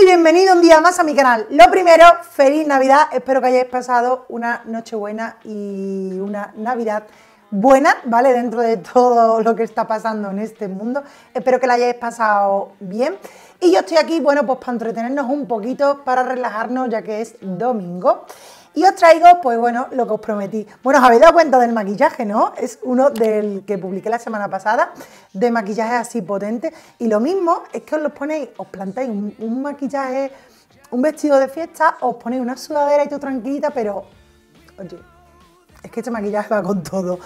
y bienvenido un día más a mi canal. Lo primero, feliz Navidad. Espero que hayáis pasado una noche buena y una Navidad buena, ¿vale? Dentro de todo lo que está pasando en este mundo. Espero que la hayáis pasado bien. Y yo estoy aquí, bueno, pues para entretenernos un poquito, para relajarnos, ya que es domingo. Y os traigo, pues bueno, lo que os prometí. Bueno, os habéis dado cuenta del maquillaje, ¿no? Es uno del que publiqué la semana pasada, de maquillaje así potente. Y lo mismo es que os lo ponéis, os plantáis un, maquillaje, un vestido de fiesta, os ponéis una sudadera y tú tranquilita, pero, oye, es que este maquillaje va con todo.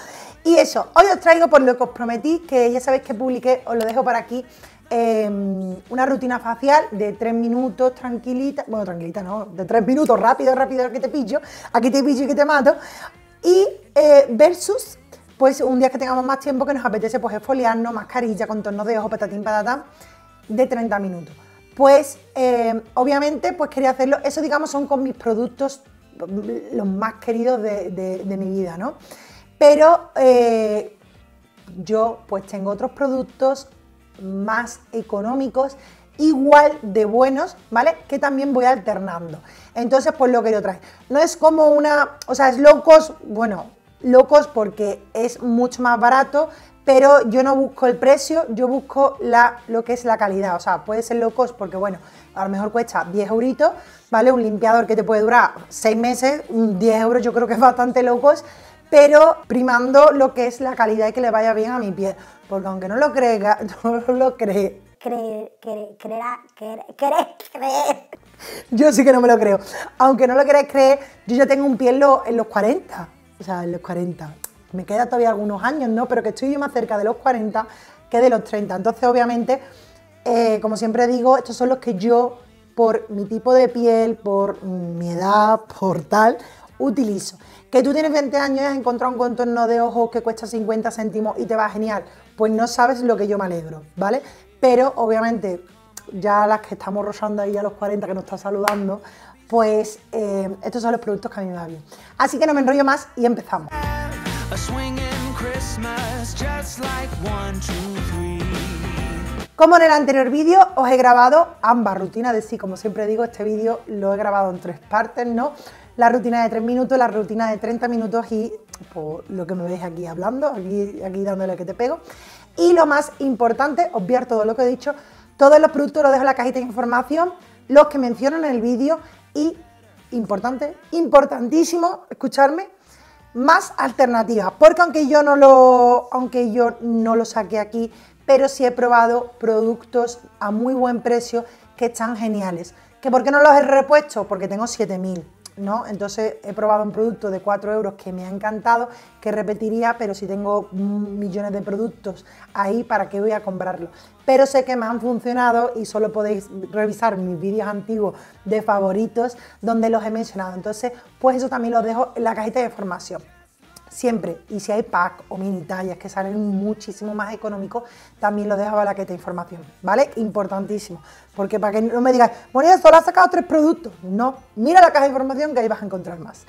Y eso, hoy os traigo por lo que os prometí, que ya sabéis que publiqué, os lo dejo para aquí, Em, una rutina facial de tres minutos, tranquilita, bueno, tranquilita no, de tres minutos, rápido, rápido, que te pillo, aquí te pillo y que te mato, y eh, versus, pues un día que tengamos más tiempo que nos apetece, pues esfoliarnos, mascarilla, contorno de ojo, patatín, patatán, de 30 minutos. Pues, em, obviamente, pues quería hacerlo, eso digamos son con mis productos los más queridos de, de mi vida, ¿no? Pero eh, yo pues tengo otros productos, más económicos igual de buenos, ¿vale? Que también voy alternando. Entonces, pues lo que yo trae. No es como una, o sea, es locos, bueno, locos porque es mucho más barato, pero yo no busco el precio, yo busco la, lo que es la calidad. O sea, puede ser locos porque, bueno, a lo mejor cuesta 10 euritos, ¿vale? Un limpiador que te puede durar 6 meses, 10 euros yo creo que es bastante locos, pero primando lo que es la calidad y que le vaya bien a mi piel. Porque aunque no lo crea, no lo crees, Creer, creer, creer, creer, Yo sí que no me lo creo. Aunque no lo querés creer, yo ya tengo un piel en los, 40. O sea, en los 40. Me queda todavía algunos años, ¿no? Pero que estoy yo más cerca de los 40 que de los 30. Entonces, obviamente, eh, como siempre digo, estos son los que yo, por mi tipo de piel, por mi edad, por tal, utilizo. Que tú tienes 20 años y has encontrado un contorno de ojos que cuesta 50 céntimos y te va genial pues no sabes lo que yo me alegro, ¿vale? Pero obviamente, ya las que estamos rozando ahí a los 40 que nos está saludando, pues eh, estos son los productos que a mí me va bien. Así que no me enrollo más y empezamos. Como en el anterior vídeo, os he grabado ambas rutinas de sí. Como siempre digo, este vídeo lo he grabado en tres partes, ¿no? La rutina de 3 minutos, la rutina de 30 minutos y por lo que me veis aquí hablando, aquí, aquí dándole que te pego. Y lo más importante, obviar todo lo que he dicho, todos los productos los dejo en la cajita de información, los que menciono en el vídeo y, importante, importantísimo, escucharme, más alternativas, porque aunque yo no lo, aunque yo no lo saqué aquí, pero sí he probado productos a muy buen precio que están geniales. ¿Que por qué no los he repuesto? Porque tengo 7000 ¿no? Entonces he probado un producto de 4 euros que me ha encantado, que repetiría, pero si tengo millones de productos ahí, ¿para qué voy a comprarlo? Pero sé que me han funcionado y solo podéis revisar mis vídeos antiguos de favoritos donde los he mencionado. Entonces, pues eso también lo dejo en la cajita de información siempre. Y si hay pack o mini tallas que salen muchísimo más económicos, también lo dejaba la que te información, ¿vale? Importantísimo. Porque para que no me digas, Moria, solo has sacado tres productos. No, mira la caja de información que ahí vas a encontrar más.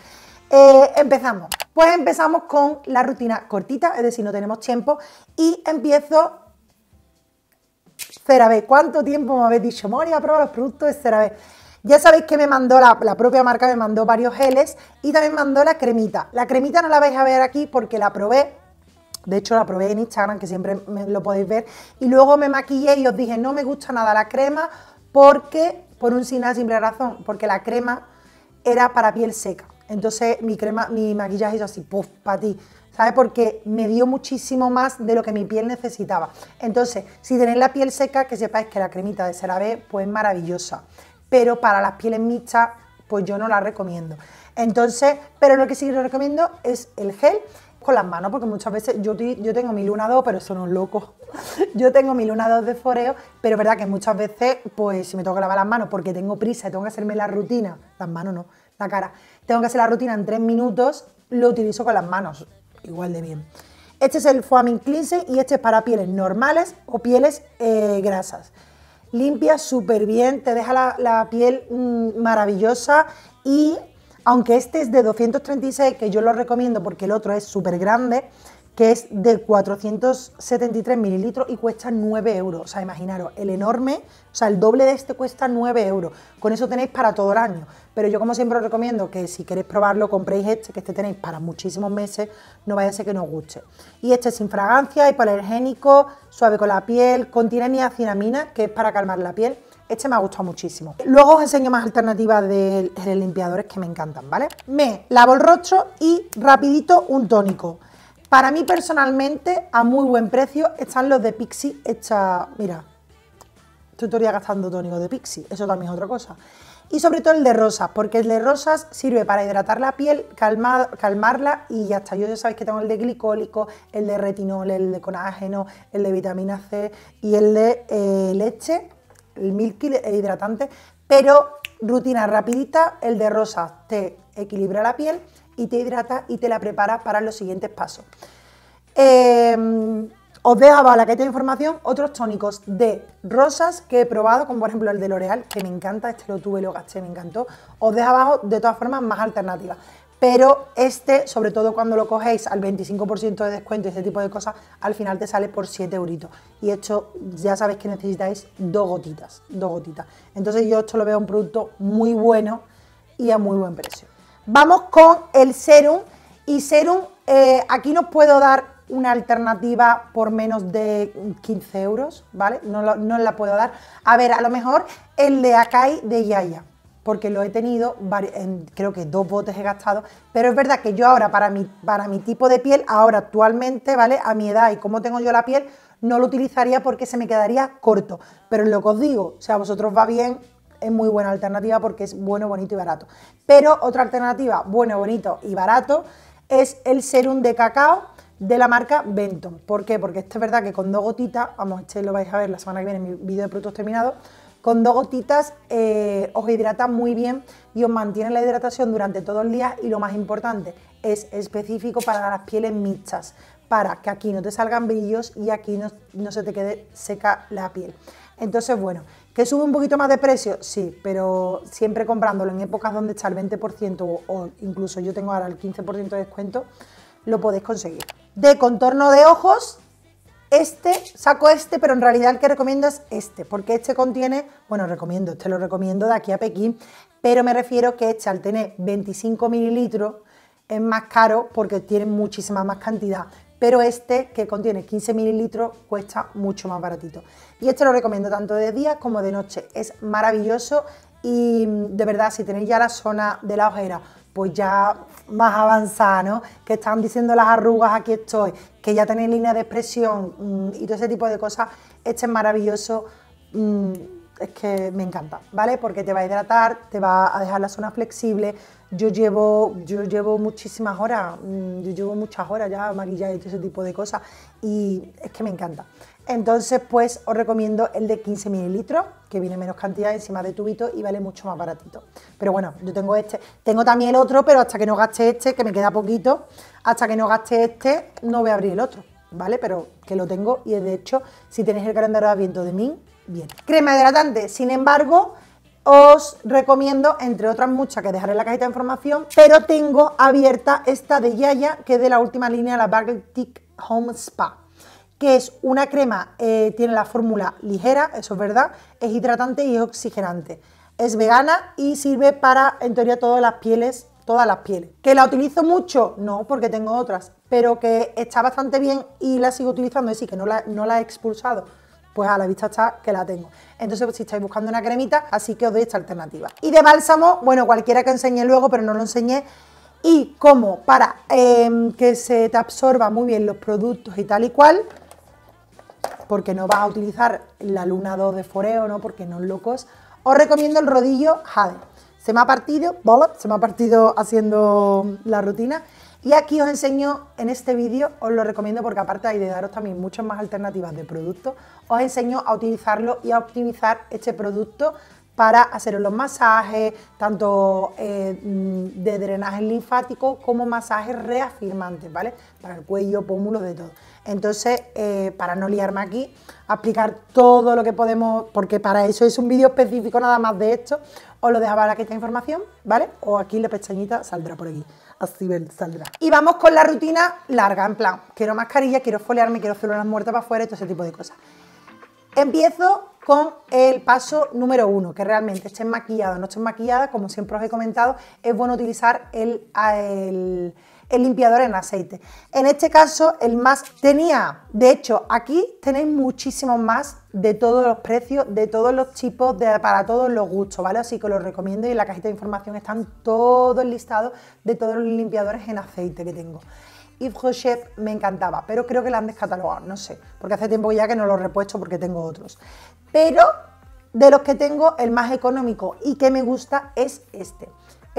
Eh, empezamos. Pues empezamos con la rutina cortita, es decir, no tenemos tiempo. Y empiezo CeraVe. ¿Cuánto tiempo me habéis dicho, Moria, prueba los productos de CeraVe? Ya sabéis que me mandó, la, propia marca me mandó varios geles y también mandó la cremita. La cremita no la vais a ver aquí porque la probé de hecho, la probé en Instagram, que siempre lo podéis ver. Y luego me maquillé y os dije, no me gusta nada la crema porque, por un sin simple razón, porque la crema era para piel seca. Entonces, mi crema, mi maquillaje hizo así, puff, para ti. ¿Sabes? Porque me dio muchísimo más de lo que mi piel necesitaba. Entonces, si tenéis la piel seca, que sepáis que la cremita de CeraVe, pues maravillosa pero para las pieles mixtas, pues yo no la recomiendo. Entonces, pero lo que sí les recomiendo es el gel con las manos, porque muchas veces yo, tengo mi luna 2, pero son no locos. Yo tengo mi luna 2 de foreo, pero es verdad que muchas veces, pues si me tengo que lavar las manos porque tengo prisa y tengo que hacerme la rutina, las manos no, la cara, tengo que hacer la rutina en tres minutos, lo utilizo con las manos, igual de bien. Este es el Foaming Cleanser y este es para pieles normales o pieles eh, grasas limpia súper bien, te deja la, piel mm, maravillosa y aunque este es de 236, que yo lo recomiendo porque el otro es súper grande, que es de 473 mililitros y cuesta 9 euros. O sea, imaginaros, el enorme, o sea, el doble de este cuesta 9 euros. Con eso tenéis para todo el año. Pero yo como siempre os recomiendo que si queréis probarlo, compréis este, que este tenéis para muchísimos meses, no vaya a ser que no os guste. Y este es sin fragancia, hipoalergénico, suave con la piel, contiene niacinamina, que es para calmar la piel. Este me ha gustado muchísimo. Luego os enseño más alternativas de limpiadores que me encantan, ¿vale? Me lavo el rostro y rapidito un tónico. Para mí personalmente, a muy buen precio, están los de Pixi hecha, mira, todavía gastando tónico de Pixi, eso también es otra cosa. Y sobre todo el de rosas, porque el de rosas sirve para hidratar la piel, calmarla y ya está. Yo ya sabéis que tengo el de glicólico, el de retinol, el de conágeno, el de vitamina C y el de eh, leche, el milky hidratante, pero Rutina rapidita, el de rosas te equilibra la piel y te hidrata y te la prepara para los siguientes pasos. Eh, os abajo la que tengo información otros tónicos de rosas que he probado, como por ejemplo el de L'Oreal, que me encanta, este lo tuve, lo gasté, me encantó. Os dejo abajo de todas formas más alternativas pero este, sobre todo cuando lo cogéis al 25% de descuento y este tipo de cosas, al final te sale por 7 euritos. Y esto ya sabéis que necesitáis dos gotitas, dos gotitas. Entonces yo esto lo veo un producto muy bueno y a muy buen precio. Vamos con el serum. Y serum, eh, aquí no puedo dar una alternativa por menos de 15 euros, ¿vale? No, la puedo dar. A ver, a lo mejor el de Akai de Yaya porque lo he tenido, creo que dos botes he gastado, pero es verdad que yo ahora para mi, para mi tipo de piel, ahora actualmente, ¿vale? A mi edad y cómo tengo yo la piel, no lo utilizaría porque se me quedaría corto, pero lo que os digo, o sea, a vosotros va bien, es muy buena alternativa porque es bueno, bonito y barato. Pero otra alternativa, bueno, bonito y barato, es el serum de cacao de la marca Benton. ¿Por qué? Porque esto es verdad que con dos gotitas, vamos, este lo vais a ver la semana que viene en mi vídeo de productos terminados, con dos gotitas eh, os hidrata muy bien y os mantiene la hidratación durante todo el día y lo más importante, es específico para las pieles mixtas, para que aquí no te salgan brillos y aquí no, se te quede seca la piel. Entonces, bueno, ¿que sube un poquito más de precio? Sí, pero siempre comprándolo en épocas donde está el 20% o, o incluso yo tengo ahora el 15% de descuento, lo podéis conseguir. De contorno de ojos, este, saco este, pero en realidad el que recomiendo es este, porque este contiene, bueno, recomiendo, este lo recomiendo de aquí a Pekín, pero me refiero que este al tener 25 mililitros es más caro porque tiene muchísima más cantidad, pero este que contiene 15 mililitros cuesta mucho más baratito. Y este lo recomiendo tanto de día como de noche, es maravilloso y mm, de verdad si tenéis ya la zona de la ojera pues ya más avanzado Que están diciendo las arrugas, aquí estoy, que ya tenéis línea de expresión mm, y todo ese tipo de cosas, este es maravilloso, mm, es que me encanta, ¿vale? Porque te va a hidratar, te va a dejar la zona flexible. Yo llevo, yo llevo muchísimas horas, mm, yo llevo muchas horas ya amarillas y todo ese tipo de cosas y es que me encanta. Entonces, pues os recomiendo el de 15 mililitros, que viene menos cantidad encima de tubito y vale mucho más baratito. Pero bueno, yo tengo este. Tengo también el otro, pero hasta que no gaste este, que me queda poquito, hasta que no gaste este, no voy a abrir el otro, ¿vale? Pero que lo tengo y de hecho, si tenéis el calendario de de mí, bien. Crema hidratante, sin embargo, os recomiendo, entre otras muchas que dejaré en la cajita de información, pero tengo abierta esta de Yaya, que es de la última línea de la Baltic Home Spa que es una crema, eh, tiene la fórmula ligera, eso es verdad, es hidratante y es oxigenante. Es vegana y sirve para, en teoría, todas las pieles, todas las pieles. ¿Que la utilizo mucho? No, porque tengo otras, pero que está bastante bien y la sigo utilizando, es decir, que no la, no la he expulsado, pues a la vista está que la tengo. Entonces, pues, si estáis buscando una cremita, así que os doy esta alternativa. Y de bálsamo, bueno, cualquiera que enseñe luego, pero no lo enseñé, y como para em, que se te absorba muy bien los productos y tal y cual, porque no vas a utilizar la luna 2 de foreo, ¿no? Porque no es locos. Os recomiendo el rodillo Jade. Se me ha partido, se me ha partido haciendo la rutina. Y aquí os enseño en este vídeo, os lo recomiendo porque aparte hay de daros también muchas más alternativas de productos, os enseño a utilizarlo y a optimizar este producto para haceros los masajes, tanto eh, de drenaje linfático como masajes reafirmantes, ¿vale? Para el cuello, pómulos, de todo. Entonces, eh, para no liarme aquí, aplicar todo lo que podemos, porque para eso es un vídeo específico nada más de esto, os lo dejaba aquí esta información, ¿vale? O aquí la pestañita saldrá por aquí, así saldrá. Y vamos con la rutina larga, en plan, quiero mascarilla, quiero folearme, quiero células muertas para afuera, todo ese tipo de cosas. Empiezo con el paso número uno, que realmente estén o no estén maquilladas, como siempre os he comentado, es bueno utilizar el el limpiador en aceite. En este caso, el más tenía, de hecho, aquí tenéis muchísimos más de todos los precios, de todos los tipos, para todos los gustos, ¿vale? Así que los recomiendo y en la cajita de información están todos listados de todos los limpiadores en aceite que tengo. Y Rocher me encantaba, pero creo que la han descatalogado, no sé, porque hace tiempo ya que no lo repuesto porque tengo otros. Pero de los que tengo, el más económico y que me gusta es este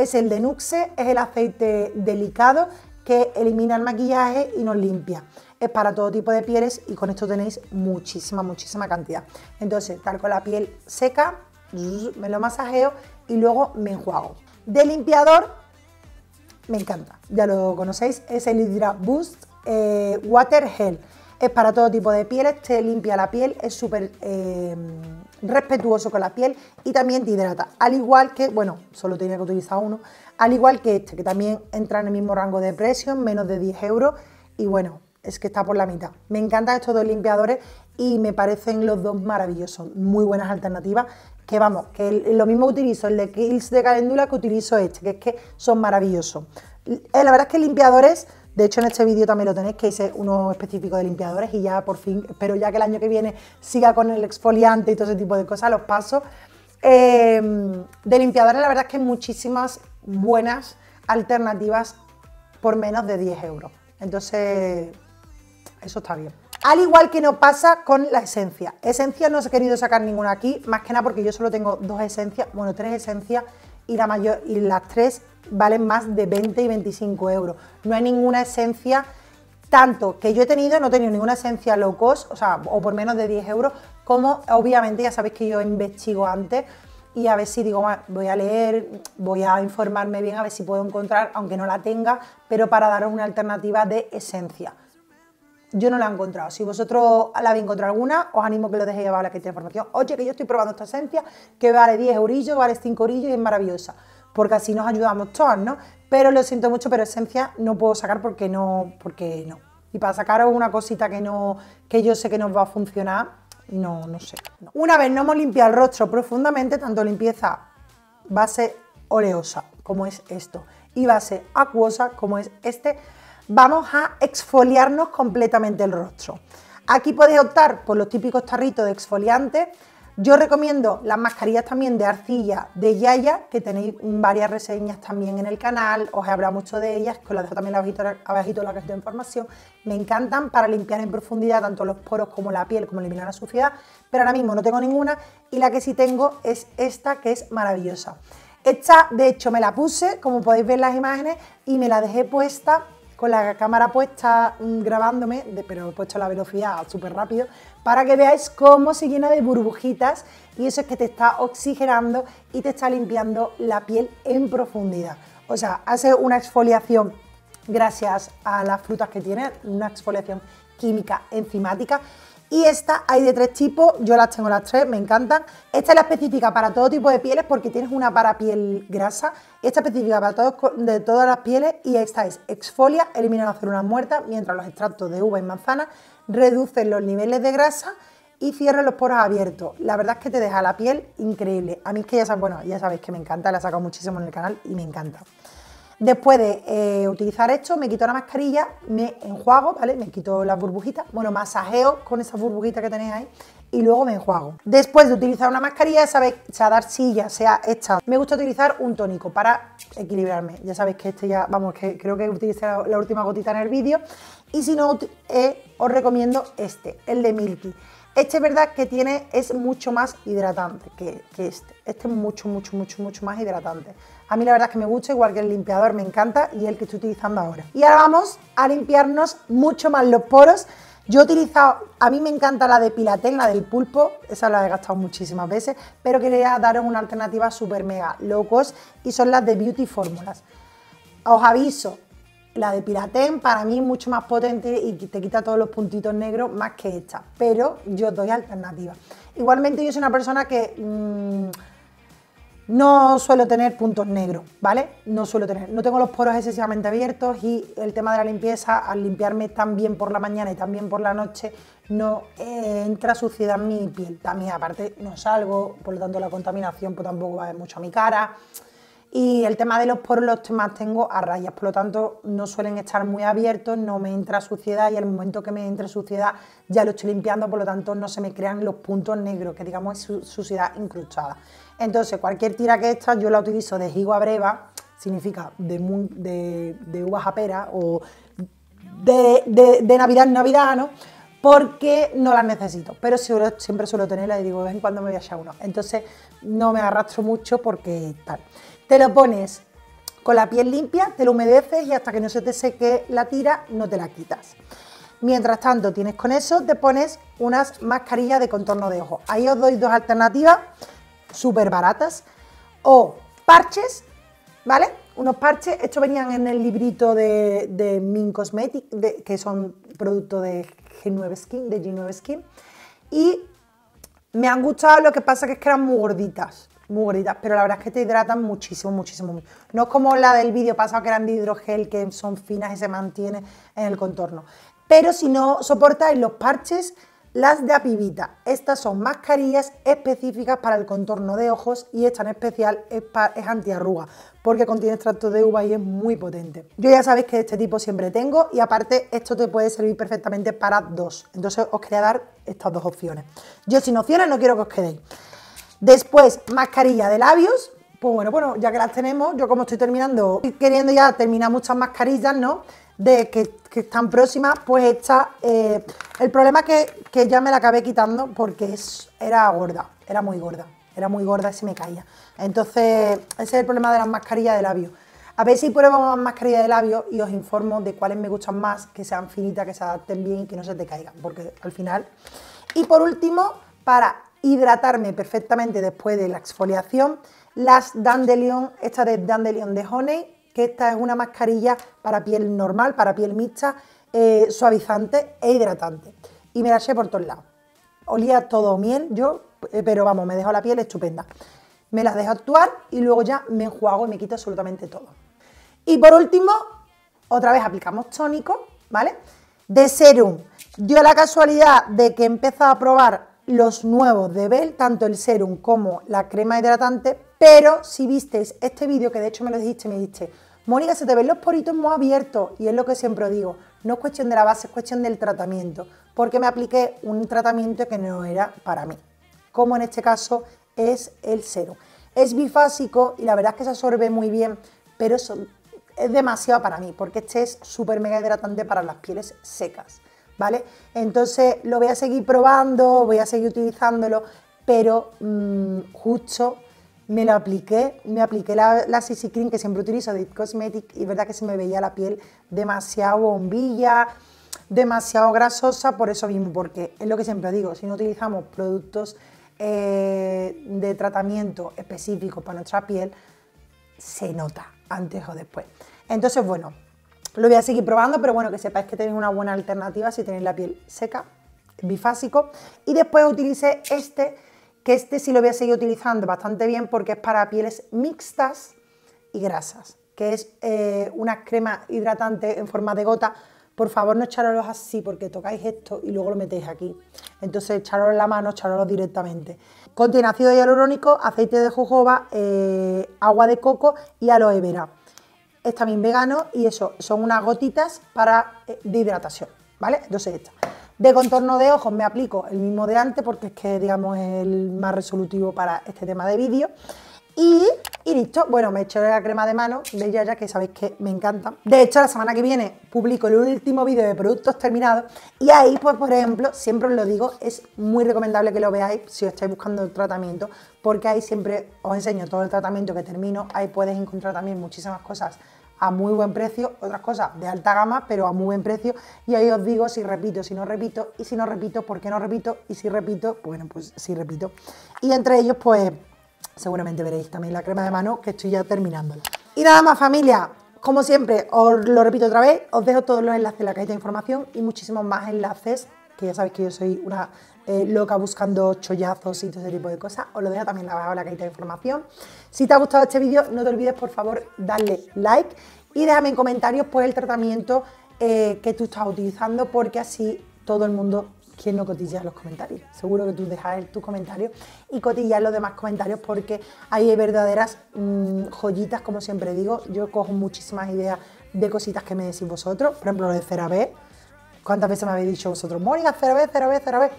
es el de Nuxe, es el aceite delicado que elimina el maquillaje y nos limpia. Es para todo tipo de pieles y con esto tenéis muchísima, muchísima cantidad. Entonces, tal con la piel seca, me lo masajeo y luego me enjuago. De limpiador, me encanta, ya lo conocéis, es el Hydra Boost eh, Water Gel. Es para todo tipo de pieles, te limpia la piel, es súper eh, respetuoso con la piel y también te hidrata. Al igual que, bueno, solo tenía que utilizar uno, al igual que este, que también entra en el mismo rango de precio, menos de 10 euros. Y bueno, es que está por la mitad. Me encantan estos dos limpiadores y me parecen los dos maravillosos, muy buenas alternativas. Que vamos, que lo mismo utilizo el de Kills de caléndula que utilizo este, que es que son maravillosos. Eh, la verdad es que limpiadores de hecho, en este vídeo también lo tenéis, que hice uno específico de limpiadores y ya por fin, espero ya que el año que viene siga con el exfoliante y todo ese tipo de cosas, los paso. Em, de limpiadores, la verdad es que hay muchísimas buenas alternativas por menos de 10 euros. Entonces, eso está bien. Al igual que no pasa con la esencia. Esencia no os he querido sacar ninguna aquí, más que nada porque yo solo tengo dos esencias, bueno, tres esencias y, mayor, y las tres valen más de 20 y 25 euros. No hay ninguna esencia, tanto que yo he tenido, no he tenido ninguna esencia low cost, o sea, o por menos de 10 euros, como obviamente ya sabéis que yo investigo antes y a ver si digo, voy a leer, voy a informarme bien, a ver si puedo encontrar, aunque no la tenga, pero para daros una alternativa de esencia yo no la he encontrado. Si vosotros la habéis encontrado alguna, os animo que lo dejéis abajo la que información. Oye, que yo estoy probando esta esencia que vale 10 orillos, vale 5 orillos y es maravillosa. Porque así nos ayudamos todas, ¿no? Pero lo siento mucho, pero esencia no puedo sacar porque no, porque no. Y para sacaros una cosita que no, que yo sé que nos va a funcionar, no, no sé. Una vez no hemos limpiado el rostro profundamente, tanto limpieza base oleosa, como es esto, y base acuosa, como es este, vamos a exfoliarnos completamente el rostro. Aquí podéis optar por los típicos tarritos de exfoliante. Yo recomiendo las mascarillas también de arcilla de Yaya, que tenéis varias reseñas también en el canal, os he hablado mucho de ellas, que os las dejo también abajito, en la cajita de información. Me encantan para limpiar en profundidad tanto los poros como la piel, como eliminar la suciedad, pero ahora mismo no tengo ninguna y la que sí tengo es esta, que es maravillosa. Esta, de hecho, me la puse, como podéis ver en las imágenes, y me la dejé puesta con la cámara puesta mm, grabándome, pero he puesto la velocidad súper rápido, para que veáis cómo se llena de burbujitas y eso es que te está oxigenando y te está limpiando la piel en profundidad. O sea, hace una exfoliación gracias a las frutas que tiene, una exfoliación química enzimática y esta hay de tres tipos, yo las tengo las tres, me encantan. Esta es la específica para todo tipo de pieles porque tienes una para piel grasa. Esta específica para todos, de todas las pieles y esta es exfolia, elimina las células muertas, mientras los extractos de uva y manzana reducen los niveles de grasa y cierran los poros abiertos. La verdad es que te deja la piel increíble. A mí es que ya, bueno, ya sabéis que me encanta, la saco muchísimo en el canal y me encanta. Después de eh, utilizar esto, me quito la mascarilla, me enjuago, ¿vale? Me quito las burbujitas, bueno, masajeo con esas burbujitas que tenéis ahí y luego me enjuago. Después de utilizar una mascarilla, ya sabéis, sea silla, sea esta, me gusta utilizar un tónico para equilibrarme. Ya sabéis que este ya, vamos, que creo que utilicé la, última gotita en el vídeo. Y si no, eh, os recomiendo este, el de Milky. Este es verdad que tiene, es mucho más hidratante que, este. Este es mucho, mucho, mucho, mucho más hidratante. A mí la verdad es que me gusta, igual que el limpiador me encanta y el que estoy utilizando ahora. Y ahora vamos a limpiarnos mucho más los poros. Yo he utilizado, a mí me encanta la de Pilatel, la del pulpo, esa la he gastado muchísimas veces, pero quería daros una alternativa súper mega locos y son las de Beauty Formulas. Os aviso, la de Piratén para mí es mucho más potente y te quita todos los puntitos negros más que esta, pero yo doy alternativas. Igualmente yo soy una persona que mm, no suelo tener puntos negros, ¿vale? No suelo tener, no tengo los poros excesivamente abiertos y el tema de la limpieza, al limpiarme tan bien por la mañana y tan bien por la noche, no eh, entra suciedad en mi piel. También aparte no salgo, por lo tanto la contaminación pues, tampoco va a ver mucho a mi cara y el tema de los poros los más tengo a rayas, por lo tanto no suelen estar muy abiertos, no me entra suciedad y al momento que me entre suciedad ya lo estoy limpiando, por lo tanto no se me crean los puntos negros, que digamos es suciedad incrustada. Entonces cualquier tira que esta yo la utilizo de jigo a breva, significa de, uvas a pera o de, de Navidad en Navidad, ¿no? porque no las necesito, pero siempre suelo tenerla y digo, ven vez en cuando me voy a echar uno. Entonces no me arrastro mucho porque tal. Te lo pones con la piel limpia, te lo humedeces y hasta que no se te seque la tira, no te la quitas. Mientras tanto tienes con eso, te pones unas mascarillas de contorno de ojos Ahí os doy dos alternativas súper baratas o parches, ¿vale? Unos parches, estos venían en el librito de, Min Cosmetics, que son productos de G9 Skin, de G9 Skin. Y me han gustado, lo que pasa es que eran muy gorditas, muy gorditas, pero la verdad es que te hidratan muchísimo, muchísimo. No es como la del vídeo pasado que eran de hidrogel, que son finas y se mantienen en el contorno. Pero si no soportáis los parches, las de Apivita, estas son mascarillas específicas para el contorno de ojos y esta en especial es, antiarruga porque contiene extracto de uva y es muy potente. Yo ya sabéis que este tipo siempre tengo y aparte esto te puede servir perfectamente para dos, entonces os quería dar estas dos opciones. Yo si no opciones no quiero que os quedéis. Después, mascarilla de labios, pues bueno, bueno, ya que las tenemos, yo como estoy terminando, queriendo ya terminar muchas mascarillas, ¿no? de que, que están próximas, pues esta, eh, el problema que, que ya me la acabé quitando porque era gorda, era muy gorda, era muy gorda y se me caía. Entonces, ese es el problema de las mascarillas de labios. A ver si pruebo más mascarillas de labios y os informo de cuáles me gustan más, que sean finitas, que se adapten bien y que no se te caigan, porque al final... Y por último, para hidratarme perfectamente después de la exfoliación, las Dandelion, estas de Dandelion de Honey, que esta es una mascarilla para piel normal, para piel mixta, eh, suavizante e hidratante. Y me la eché por todos lados. Olía todo miel, yo, eh, pero vamos, me dejó la piel estupenda. Me las dejo actuar y luego ya me enjuago y me quito absolutamente todo. Y por último, otra vez aplicamos tónico, ¿vale? De serum. Dio la casualidad de que empezaba a probar los nuevos de Bell, tanto el serum como la crema hidratante, pero si visteis este vídeo, que de hecho me lo dijiste, me dijiste, Mónica, se te ven los poritos muy abiertos y es lo que siempre digo, no es cuestión de la base, es cuestión del tratamiento, porque me apliqué un tratamiento que no era para mí, como en este caso es el cero Es bifásico y la verdad es que se absorbe muy bien, pero es, demasiado para mí, porque este es súper mega hidratante para las pieles secas, ¿vale? Entonces lo voy a seguir probando, voy a seguir utilizándolo, pero mm, justo me lo apliqué, me apliqué la, la CC Cream que siempre utilizo de It Cosmetic y verdad que se me veía la piel demasiado bombilla, demasiado grasosa, por eso mismo, porque es lo que siempre digo, si no utilizamos productos eh, de tratamiento específicos para nuestra piel, se nota antes o después. Entonces, bueno, lo voy a seguir probando, pero bueno, que sepáis que tenéis una buena alternativa si tenéis la piel seca, bifásico. Y después utilicé este que este sí lo voy a seguir utilizando bastante bien porque es para pieles mixtas y grasas, que es eh, una crema hidratante en forma de gota. Por favor, no echaros así porque tocáis esto y luego lo metéis aquí. Entonces, echaros en la mano, echaros directamente. Contiene ácido hialurónico, aceite de jojoba, eh, agua de coco y aloe vera. Es también vegano y eso, son unas gotitas para, eh, de hidratación, ¿vale? Entonces, esta. De contorno de ojos me aplico el mismo de antes porque es que, digamos, es el más resolutivo para este tema de vídeo. Y, listo. Bueno, me he hecho la crema de mano de Yaya, que sabéis que me encanta. De hecho, la semana que viene publico el último vídeo de productos terminados. Y ahí, pues, por ejemplo, siempre os lo digo, es muy recomendable que lo veáis si os estáis buscando el tratamiento, porque ahí siempre os enseño todo el tratamiento que termino. Ahí puedes encontrar también muchísimas cosas a muy buen precio, otras cosas de alta gama, pero a muy buen precio. Y ahí os digo si repito, si no repito, y si no repito, por qué no repito, y si repito, bueno, pues si repito. Y entre ellos, pues seguramente veréis también la crema de mano, que estoy ya terminándola. Y nada más, familia. Como siempre, os lo repito otra vez, os dejo todos los enlaces en la cajita de información y muchísimos más enlaces que ya sabéis que yo soy una eh, loca buscando chollazos y todo ese tipo de cosas. Os lo dejo también abajo en la cajita de información. Si te ha gustado este vídeo, no te olvides, por favor, darle like y déjame en comentarios por el tratamiento eh, que tú estás utilizando, porque así todo el mundo quiere no cotilla los comentarios? Seguro que tú dejas tus comentarios y cotillas los demás comentarios porque ahí hay verdaderas mm, joyitas, como siempre digo. Yo cojo muchísimas ideas de cositas que me decís vosotros, por ejemplo, lo de CeraVe ¿Cuántas veces me habéis dicho vosotros, Mónica, vez CeraVe, CeraVe?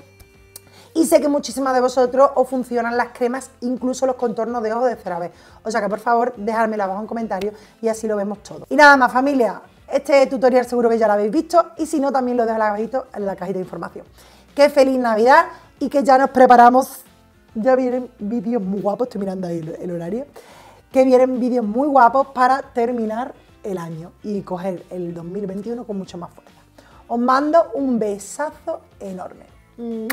Y sé que muchísimas de vosotros os funcionan las cremas, incluso los contornos de ojos de CeraVe. O sea que por favor, dejármelo abajo en comentarios y así lo vemos todo. Y nada más, familia. Este tutorial seguro que ya lo habéis visto y si no, también lo dejo abajito en la cajita de información. ¡Qué feliz Navidad y que ya nos preparamos. Ya vienen vídeos muy guapos, estoy mirando ahí el, horario. Que vienen vídeos muy guapos para terminar el año y coger el 2021 con mucho más fuerza. Os mando un besazo enorme.